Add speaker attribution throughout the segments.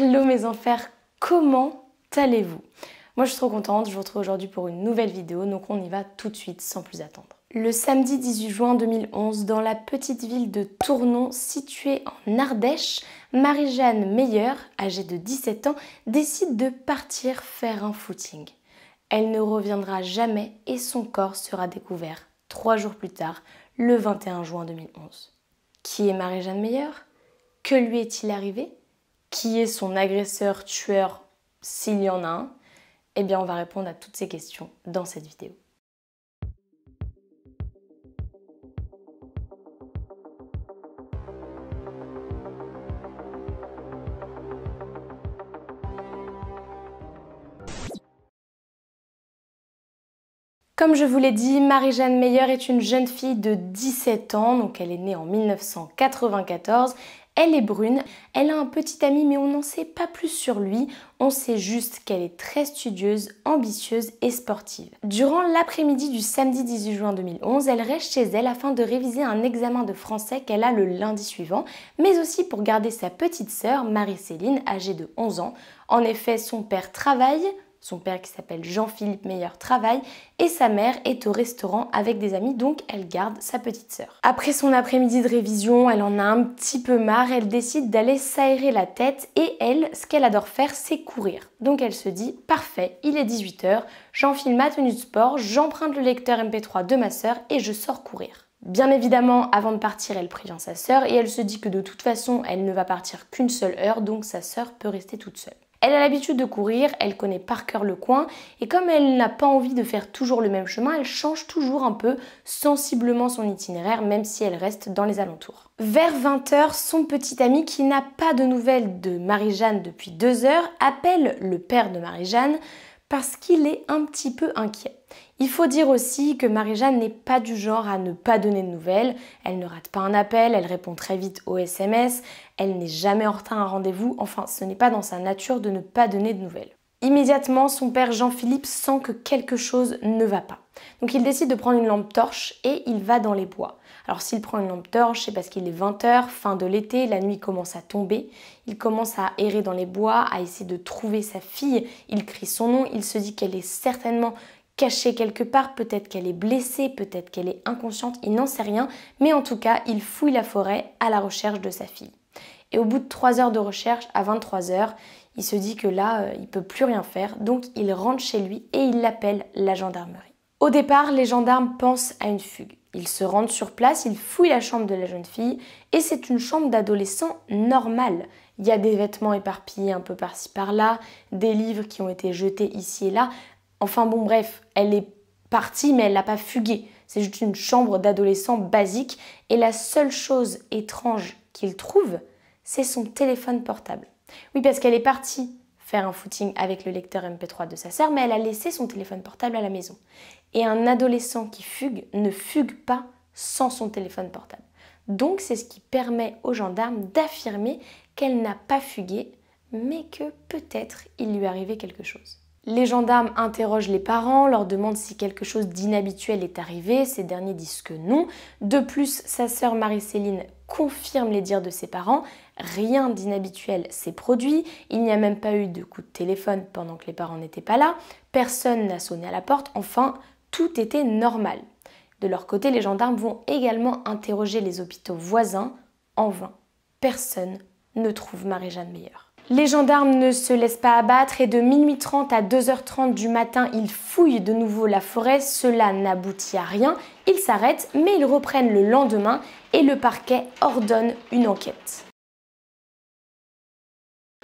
Speaker 1: Hello mes enfers, comment allez-vous Moi je suis trop contente, je vous retrouve aujourd'hui pour une nouvelle vidéo, donc on y va tout de suite sans plus attendre. Le samedi 18 juin 2011, dans la petite ville de Tournon, située en Ardèche, Marie-Jeanne Meyer, âgée de 17 ans, décide de partir faire un footing. Elle ne reviendra jamais et son corps sera découvert trois jours plus tard, le 21 juin 2011. Qui est Marie-Jeanne Meyer Que lui est-il arrivé qui est son agresseur, tueur, s'il y en a un Eh bien, on va répondre à toutes ces questions dans cette vidéo. Comme je vous l'ai dit, Marie-Jeanne Meyer est une jeune fille de 17 ans, donc elle est née en 1994. Elle est brune, elle a un petit ami mais on n'en sait pas plus sur lui, on sait juste qu'elle est très studieuse, ambitieuse et sportive. Durant l'après-midi du samedi 18 juin 2011, elle reste chez elle afin de réviser un examen de français qu'elle a le lundi suivant, mais aussi pour garder sa petite sœur, Marie-Céline, âgée de 11 ans. En effet, son père travaille, son père qui s'appelle Jean-Philippe Meilleur travaille et sa mère est au restaurant avec des amis donc elle garde sa petite sœur. Après son après-midi de révision, elle en a un petit peu marre, elle décide d'aller s'aérer la tête et elle, ce qu'elle adore faire, c'est courir. Donc elle se dit parfait, il est 18h, j'enfile ma tenue de sport, j'emprunte le lecteur MP3 de ma sœur et je sors courir. Bien évidemment, avant de partir, elle prévient sa sœur et elle se dit que de toute façon, elle ne va partir qu'une seule heure, donc sa sœur peut rester toute seule. Elle a l'habitude de courir, elle connaît par cœur le coin, et comme elle n'a pas envie de faire toujours le même chemin, elle change toujours un peu sensiblement son itinéraire, même si elle reste dans les alentours. Vers 20h, son petit ami, qui n'a pas de nouvelles de Marie-Jeanne depuis deux heures, appelle le père de Marie-Jeanne parce qu'il est un petit peu inquiet. Il faut dire aussi que Marie-Jeanne n'est pas du genre à ne pas donner de nouvelles, elle ne rate pas un appel, elle répond très vite aux SMS, elle n'est jamais en retard à un rendez-vous, enfin ce n'est pas dans sa nature de ne pas donner de nouvelles. Immédiatement, son père Jean-Philippe sent que quelque chose ne va pas. Donc il décide de prendre une lampe torche et il va dans les bois. Alors s'il prend une lampe torche, c'est parce qu'il est 20h, fin de l'été, la nuit commence à tomber, il commence à errer dans les bois, à essayer de trouver sa fille, il crie son nom, il se dit qu'elle est certainement cachée quelque part, peut-être qu'elle est blessée, peut-être qu'elle est inconsciente, il n'en sait rien, mais en tout cas, il fouille la forêt à la recherche de sa fille. Et au bout de 3 heures de recherche, à 23 heures, il se dit que là, il euh, il peut plus rien faire, donc il rentre chez lui et il appelle la gendarmerie. Au départ, les gendarmes pensent à une fugue. Ils se rendent sur place, ils fouillent la chambre de la jeune fille, et c'est une chambre d'adolescent normale. Il y a des vêtements éparpillés un peu par-ci par-là, des livres qui ont été jetés ici et là, Enfin bon, bref, elle est partie, mais elle n'a pas fugué. C'est juste une chambre d'adolescent basique et la seule chose étrange qu'il trouve, c'est son téléphone portable. Oui, parce qu'elle est partie faire un footing avec le lecteur MP3 de sa sœur, mais elle a laissé son téléphone portable à la maison. Et un adolescent qui fugue ne fugue pas sans son téléphone portable. Donc c'est ce qui permet aux gendarmes d'affirmer qu'elle n'a pas fugué, mais que peut-être il lui arrivait quelque chose. Les gendarmes interrogent les parents, leur demandent si quelque chose d'inhabituel est arrivé, ces derniers disent que non. De plus, sa sœur Marie-Céline confirme les dires de ses parents, rien d'inhabituel s'est produit, il n'y a même pas eu de coup de téléphone pendant que les parents n'étaient pas là, personne n'a sonné à la porte, enfin, tout était normal. De leur côté, les gendarmes vont également interroger les hôpitaux voisins, en vain, personne ne trouve Marie-Jeanne Meilleur. Les gendarmes ne se laissent pas abattre et de minuit 30 à 2h30 du matin, ils fouillent de nouveau la forêt. Cela n'aboutit à rien. Ils s'arrêtent, mais ils reprennent le lendemain et le parquet ordonne une enquête.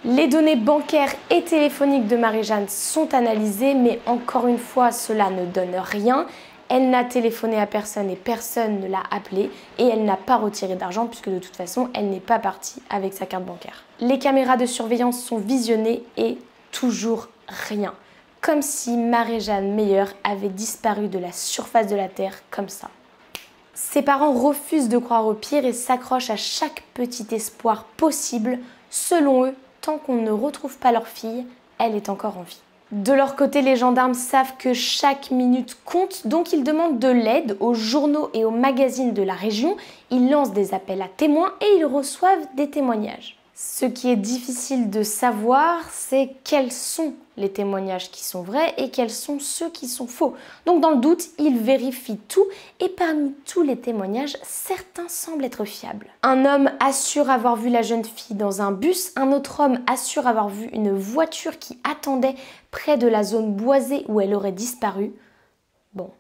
Speaker 1: Les données bancaires et téléphoniques de Marie-Jeanne sont analysées, mais encore une fois, cela ne donne rien. Elle n'a téléphoné à personne et personne ne l'a appelée et elle n'a pas retiré d'argent puisque de toute façon, elle n'est pas partie avec sa carte bancaire. Les caméras de surveillance sont visionnées et toujours rien. Comme si Marie-Jeanne Meyer avait disparu de la surface de la Terre comme ça. Ses parents refusent de croire au pire et s'accrochent à chaque petit espoir possible. Selon eux, tant qu'on ne retrouve pas leur fille, elle est encore en vie. De leur côté, les gendarmes savent que chaque minute compte, donc ils demandent de l'aide aux journaux et aux magazines de la région, ils lancent des appels à témoins et ils reçoivent des témoignages. Ce qui est difficile de savoir, c'est quels sont les témoignages qui sont vrais et quels sont ceux qui sont faux. Donc dans le doute, ils vérifient tout et parmi tous les témoignages, certains semblent être fiables. Un homme assure avoir vu la jeune fille dans un bus, un autre homme assure avoir vu une voiture qui attendait près de la zone boisée où elle aurait disparu. Bon,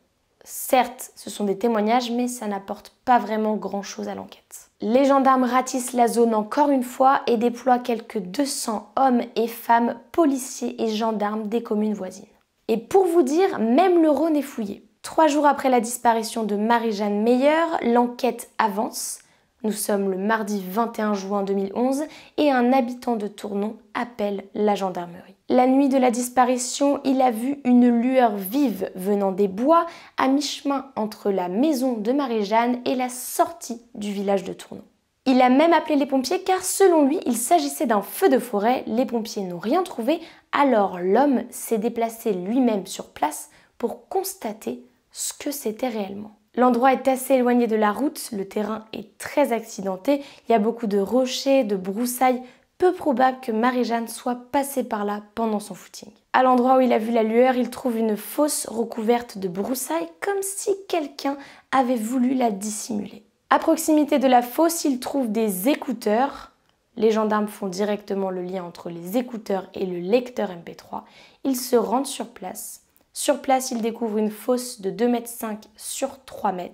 Speaker 1: certes, ce sont des témoignages, mais ça n'apporte pas vraiment grand-chose à l'enquête. Les gendarmes ratissent la zone encore une fois et déploient quelques 200 hommes et femmes, policiers et gendarmes des communes voisines. Et pour vous dire, même le Rhône est fouillé. Trois jours après la disparition de Marie-Jeanne Meyer, l'enquête avance. Nous sommes le mardi 21 juin 2011 et un habitant de Tournon appelle la gendarmerie. La nuit de la disparition, il a vu une lueur vive venant des bois, à mi-chemin entre la maison de Marie-Jeanne et la sortie du village de Tournon. Il a même appelé les pompiers car selon lui, il s'agissait d'un feu de forêt. Les pompiers n'ont rien trouvé, alors l'homme s'est déplacé lui-même sur place pour constater ce que c'était réellement. L'endroit est assez éloigné de la route, le terrain est très accidenté, il y a beaucoup de rochers, de broussailles peu probable que Marie-Jeanne soit passée par là pendant son footing. À l'endroit où il a vu la lueur, il trouve une fosse recouverte de broussailles comme si quelqu'un avait voulu la dissimuler. À proximité de la fosse, il trouve des écouteurs. Les gendarmes font directement le lien entre les écouteurs et le lecteur MP3. Ils se rendent sur place. Sur place, ils découvrent une fosse de 2,5 m sur 3 m,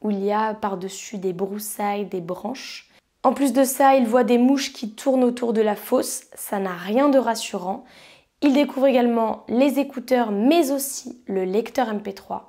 Speaker 1: où il y a par-dessus des broussailles, des branches en plus de ça, il voit des mouches qui tournent autour de la fosse, ça n'a rien de rassurant. Il découvre également les écouteurs mais aussi le lecteur MP3.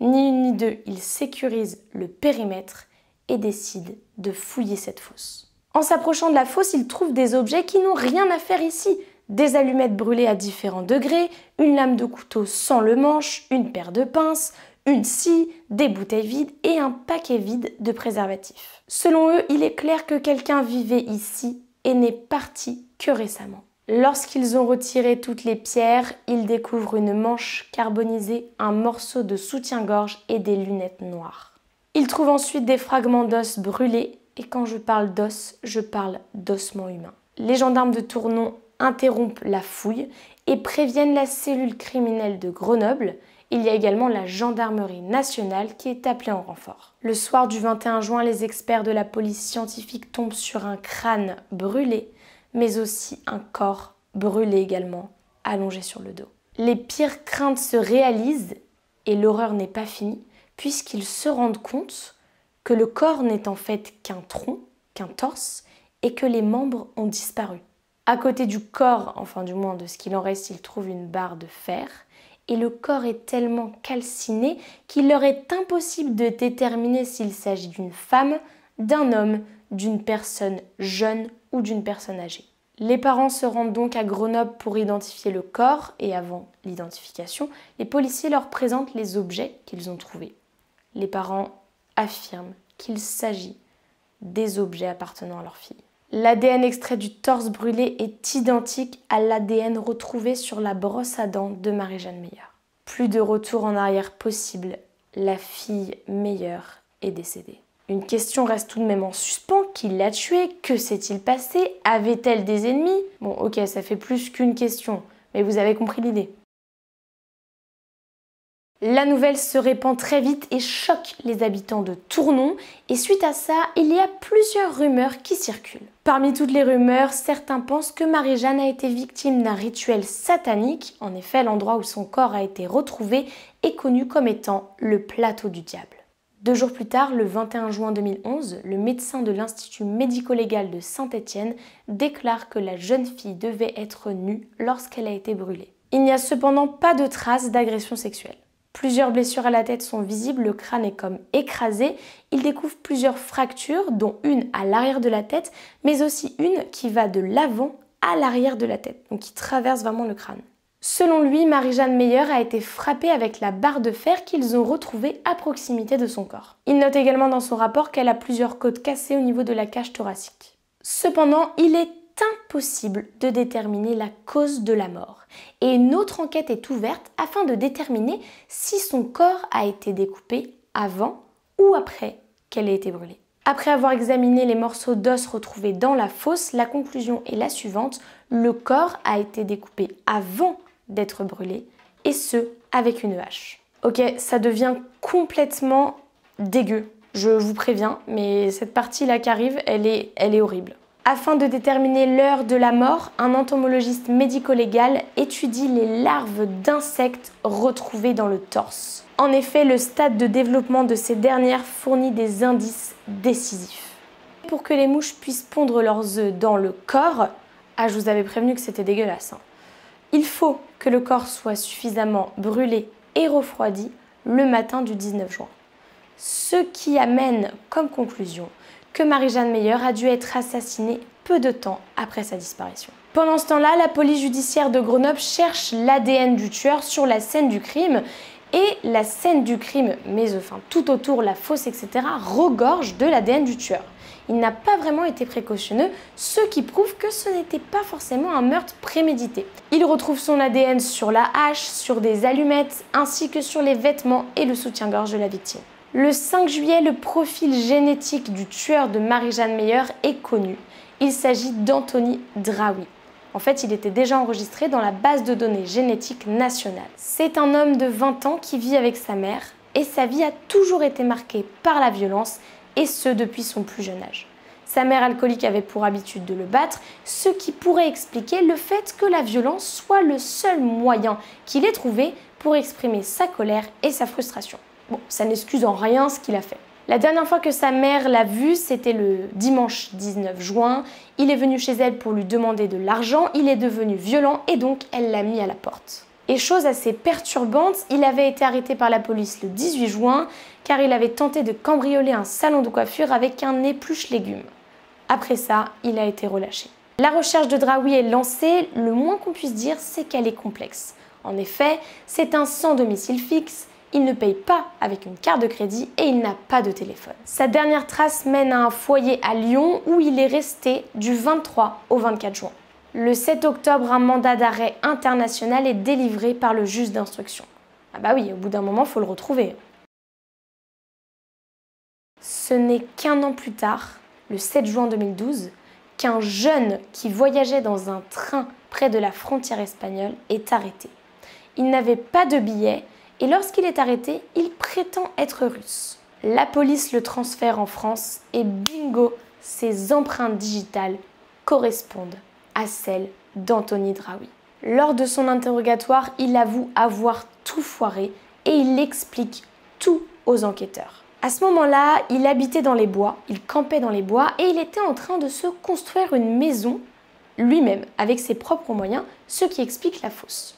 Speaker 1: Ni une ni deux, il sécurise le périmètre et décide de fouiller cette fosse. En s'approchant de la fosse, il trouve des objets qui n'ont rien à faire ici. Des allumettes brûlées à différents degrés, une lame de couteau sans le manche, une paire de pinces, une scie, des bouteilles vides et un paquet vide de préservatifs. Selon eux, il est clair que quelqu'un vivait ici et n'est parti que récemment. Lorsqu'ils ont retiré toutes les pierres, ils découvrent une manche carbonisée, un morceau de soutien-gorge et des lunettes noires. Ils trouvent ensuite des fragments d'os brûlés, et quand je parle d'os, je parle d'ossement humain. Les gendarmes de Tournon interrompent la fouille et préviennent la cellule criminelle de Grenoble il y a également la gendarmerie nationale qui est appelée en renfort. Le soir du 21 juin, les experts de la police scientifique tombent sur un crâne brûlé, mais aussi un corps brûlé également, allongé sur le dos. Les pires craintes se réalisent et l'horreur n'est pas finie, puisqu'ils se rendent compte que le corps n'est en fait qu'un tronc, qu'un torse, et que les membres ont disparu. À côté du corps, enfin du moins de ce qu'il en reste, ils trouvent une barre de fer et le corps est tellement calciné qu'il leur est impossible de déterminer s'il s'agit d'une femme, d'un homme, d'une personne jeune ou d'une personne âgée. Les parents se rendent donc à Grenoble pour identifier le corps et avant l'identification, les policiers leur présentent les objets qu'ils ont trouvés. Les parents affirment qu'il s'agit des objets appartenant à leur fille. L'ADN extrait du torse brûlé est identique à l'ADN retrouvé sur la brosse à dents de Marie-Jeanne Meilleur. Plus de retour en arrière possible, la fille Meilleur est décédée. Une question reste tout de même en suspens. Qui l'a tuée Que s'est-il passé Avait-elle des ennemis Bon, ok, ça fait plus qu'une question, mais vous avez compris l'idée. La nouvelle se répand très vite et choque les habitants de Tournon et suite à ça, il y a plusieurs rumeurs qui circulent. Parmi toutes les rumeurs, certains pensent que Marie-Jeanne a été victime d'un rituel satanique. En effet, l'endroit où son corps a été retrouvé est connu comme étant le plateau du diable. Deux jours plus tard, le 21 juin 2011, le médecin de l'Institut médico-légal de Saint-Étienne déclare que la jeune fille devait être nue lorsqu'elle a été brûlée. Il n'y a cependant pas de traces d'agression sexuelle. Plusieurs blessures à la tête sont visibles, le crâne est comme écrasé. Il découvre plusieurs fractures, dont une à l'arrière de la tête, mais aussi une qui va de l'avant à l'arrière de la tête, donc qui traverse vraiment le crâne. Selon lui, Marie-Jeanne Meyer a été frappée avec la barre de fer qu'ils ont retrouvée à proximité de son corps. Il note également dans son rapport qu'elle a plusieurs côtes cassées au niveau de la cage thoracique. Cependant, il est impossible de déterminer la cause de la mort. Et une autre enquête est ouverte afin de déterminer si son corps a été découpé avant ou après qu'elle ait été brûlée. Après avoir examiné les morceaux d'os retrouvés dans la fosse, la conclusion est la suivante, le corps a été découpé avant d'être brûlé, et ce, avec une hache. Ok, ça devient complètement dégueu, je vous préviens, mais cette partie-là qui arrive, elle est, elle est horrible. Afin de déterminer l'heure de la mort, un entomologiste médico-légal étudie les larves d'insectes retrouvées dans le torse. En effet, le stade de développement de ces dernières fournit des indices décisifs. Pour que les mouches puissent pondre leurs œufs dans le corps, ah je vous avais prévenu que c'était dégueulasse, hein, il faut que le corps soit suffisamment brûlé et refroidi le matin du 19 juin. Ce qui amène comme conclusion que Marie-Jeanne Meyer a dû être assassinée peu de temps après sa disparition. Pendant ce temps-là, la police judiciaire de Grenoble cherche l'ADN du tueur sur la scène du crime et la scène du crime, mais enfin tout autour, la fosse, etc., regorge de l'ADN du tueur. Il n'a pas vraiment été précautionneux, ce qui prouve que ce n'était pas forcément un meurtre prémédité. Il retrouve son ADN sur la hache, sur des allumettes, ainsi que sur les vêtements et le soutien-gorge de la victime. Le 5 juillet, le profil génétique du tueur de Marie-Jeanne Meyer est connu. Il s'agit d'Anthony Draoui. En fait, il était déjà enregistré dans la base de données génétique nationale. C'est un homme de 20 ans qui vit avec sa mère et sa vie a toujours été marquée par la violence et ce depuis son plus jeune âge. Sa mère alcoolique avait pour habitude de le battre, ce qui pourrait expliquer le fait que la violence soit le seul moyen qu'il ait trouvé pour exprimer sa colère et sa frustration. Bon, ça n'excuse en rien ce qu'il a fait. La dernière fois que sa mère l'a vu, c'était le dimanche 19 juin. Il est venu chez elle pour lui demander de l'argent, il est devenu violent et donc elle l'a mis à la porte. Et chose assez perturbante, il avait été arrêté par la police le 18 juin car il avait tenté de cambrioler un salon de coiffure avec un épluche légumes. Après ça, il a été relâché. La recherche de Draoui est lancée, le moins qu'on puisse dire, c'est qu'elle est complexe. En effet, c'est un sans domicile fixe, il ne paye pas avec une carte de crédit et il n'a pas de téléphone. Sa dernière trace mène à un foyer à Lyon où il est resté du 23 au 24 juin. Le 7 octobre, un mandat d'arrêt international est délivré par le juge d'instruction. Ah bah oui, au bout d'un moment, il faut le retrouver. Ce n'est qu'un an plus tard, le 7 juin 2012, qu'un jeune qui voyageait dans un train près de la frontière espagnole est arrêté. Il n'avait pas de billet et lorsqu'il est arrêté, il prétend être russe. La police le transfère en France et bingo, ses empreintes digitales correspondent à celles d'Anthony Draoui. Lors de son interrogatoire, il avoue avoir tout foiré et il explique tout aux enquêteurs. À ce moment-là, il habitait dans les bois, il campait dans les bois et il était en train de se construire une maison lui-même avec ses propres moyens, ce qui explique la fosse.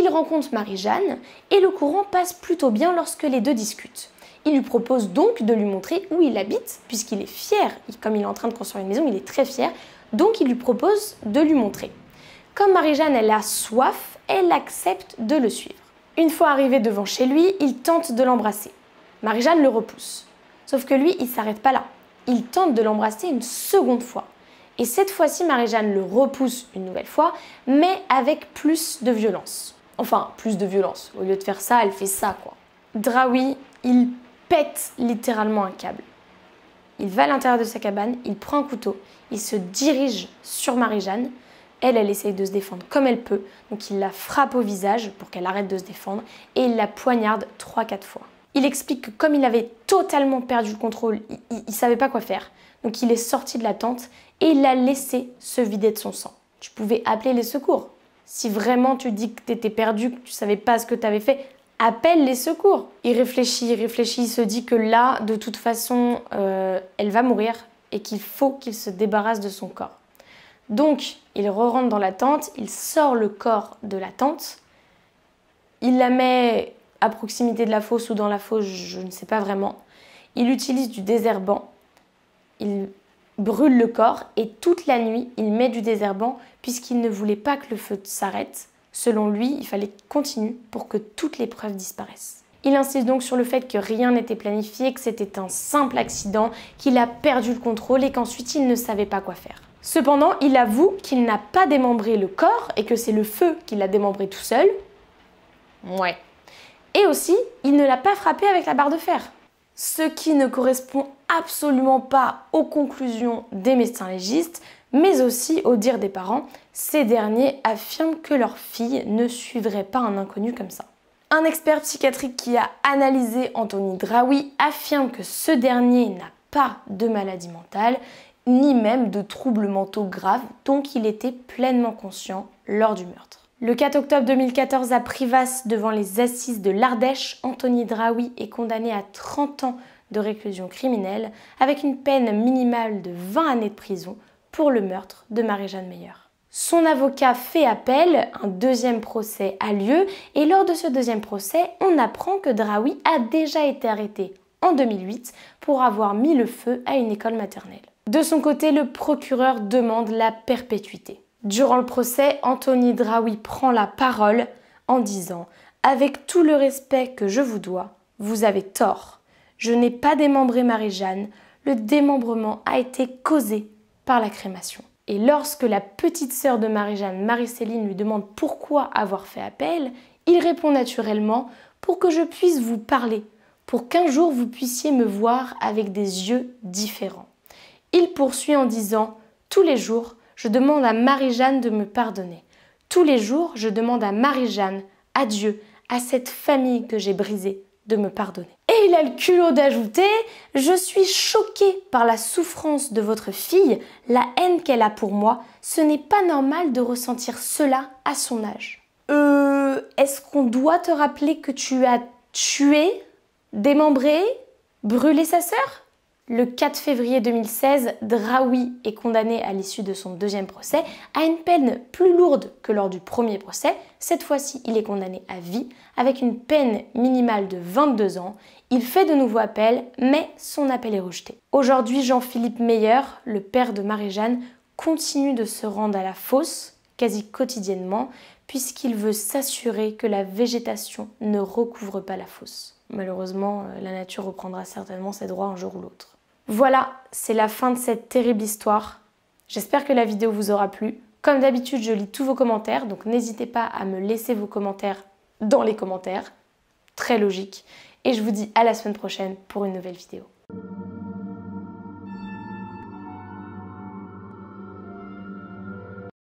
Speaker 1: Il rencontre Marie-Jeanne et le courant passe plutôt bien lorsque les deux discutent. Il lui propose donc de lui montrer où il habite, puisqu'il est fier, comme il est en train de construire une maison, il est très fier, donc il lui propose de lui montrer. Comme Marie-Jeanne, elle a soif, elle accepte de le suivre. Une fois arrivé devant chez lui, il tente de l'embrasser. Marie-Jeanne le repousse. Sauf que lui, il s'arrête pas là. Il tente de l'embrasser une seconde fois. Et cette fois-ci, Marie-Jeanne le repousse une nouvelle fois, mais avec plus de violence. Enfin, plus de violence. Au lieu de faire ça, elle fait ça, quoi. Drawi, il pète littéralement un câble. Il va à l'intérieur de sa cabane, il prend un couteau, il se dirige sur Marie-Jeanne. Elle, elle essaye de se défendre comme elle peut, donc il la frappe au visage pour qu'elle arrête de se défendre et il la poignarde 3-4 fois. Il explique que comme il avait totalement perdu le contrôle, il ne savait pas quoi faire, donc il est sorti de la tente et il l'a laissé se vider de son sang. Tu pouvais appeler les secours, si vraiment tu dis que tu étais perdu, que tu savais pas ce que tu avais fait, appelle les secours. Il réfléchit, il réfléchit, il se dit que là, de toute façon, euh, elle va mourir et qu'il faut qu'il se débarrasse de son corps. Donc, il rentre dans la tente, il sort le corps de la tente, il la met à proximité de la fosse ou dans la fosse, je ne sais pas vraiment. Il utilise du désherbant, il brûle le corps et toute la nuit il met du désherbant puisqu'il ne voulait pas que le feu s'arrête. Selon lui, il fallait continuer pour que toutes les preuves disparaissent. Il insiste donc sur le fait que rien n'était planifié, que c'était un simple accident, qu'il a perdu le contrôle et qu'ensuite il ne savait pas quoi faire. Cependant, il avoue qu'il n'a pas démembré le corps et que c'est le feu qui l'a démembré tout seul. Ouais. Et aussi, il ne l'a pas frappé avec la barre de fer ce qui ne correspond absolument pas aux conclusions des médecins légistes, mais aussi au dire des parents. Ces derniers affirment que leur fille ne suivrait pas un inconnu comme ça. Un expert psychiatrique qui a analysé Anthony Draoui affirme que ce dernier n'a pas de maladie mentale ni même de troubles mentaux graves, dont il était pleinement conscient lors du meurtre. Le 4 octobre 2014, à Privas, devant les assises de l'Ardèche, Anthony Draoui est condamné à 30 ans de réclusion criminelle, avec une peine minimale de 20 années de prison pour le meurtre de Marie-Jeanne Meyer. Son avocat fait appel, un deuxième procès a lieu, et lors de ce deuxième procès, on apprend que Draoui a déjà été arrêté en 2008 pour avoir mis le feu à une école maternelle. De son côté, le procureur demande la perpétuité. Durant le procès, Anthony Draoui prend la parole en disant Avec tout le respect que je vous dois, vous avez tort. Je n'ai pas démembré Marie-Jeanne. Le démembrement a été causé par la crémation. Et lorsque la petite sœur de Marie-Jeanne, Marie-Céline, lui demande pourquoi avoir fait appel, il répond naturellement Pour que je puisse vous parler, pour qu'un jour vous puissiez me voir avec des yeux différents. Il poursuit en disant Tous les jours, je demande à Marie-Jeanne de me pardonner. Tous les jours, je demande à Marie-Jeanne, à Dieu, à cette famille que j'ai brisée, de me pardonner. Et il a le culot d'ajouter Je suis choquée par la souffrance de votre fille, la haine qu'elle a pour moi. Ce n'est pas normal de ressentir cela à son âge. Euh, est-ce qu'on doit te rappeler que tu as tué, démembré, brûlé sa sœur le 4 février 2016, Draoui est condamné à l'issue de son deuxième procès à une peine plus lourde que lors du premier procès. Cette fois-ci, il est condamné à vie avec une peine minimale de 22 ans. Il fait de nouveau appel, mais son appel est rejeté. Aujourd'hui, Jean-Philippe Meyer, le père de Marie-Jeanne, continue de se rendre à la fosse quasi quotidiennement puisqu'il veut s'assurer que la végétation ne recouvre pas la fosse. Malheureusement, euh, la nature reprendra certainement ses droits un jour ou l'autre. Voilà, c'est la fin de cette terrible histoire. J'espère que la vidéo vous aura plu. Comme d'habitude, je lis tous vos commentaires, donc n'hésitez pas à me laisser vos commentaires dans les commentaires. Très logique. Et je vous dis à la semaine prochaine pour une nouvelle vidéo.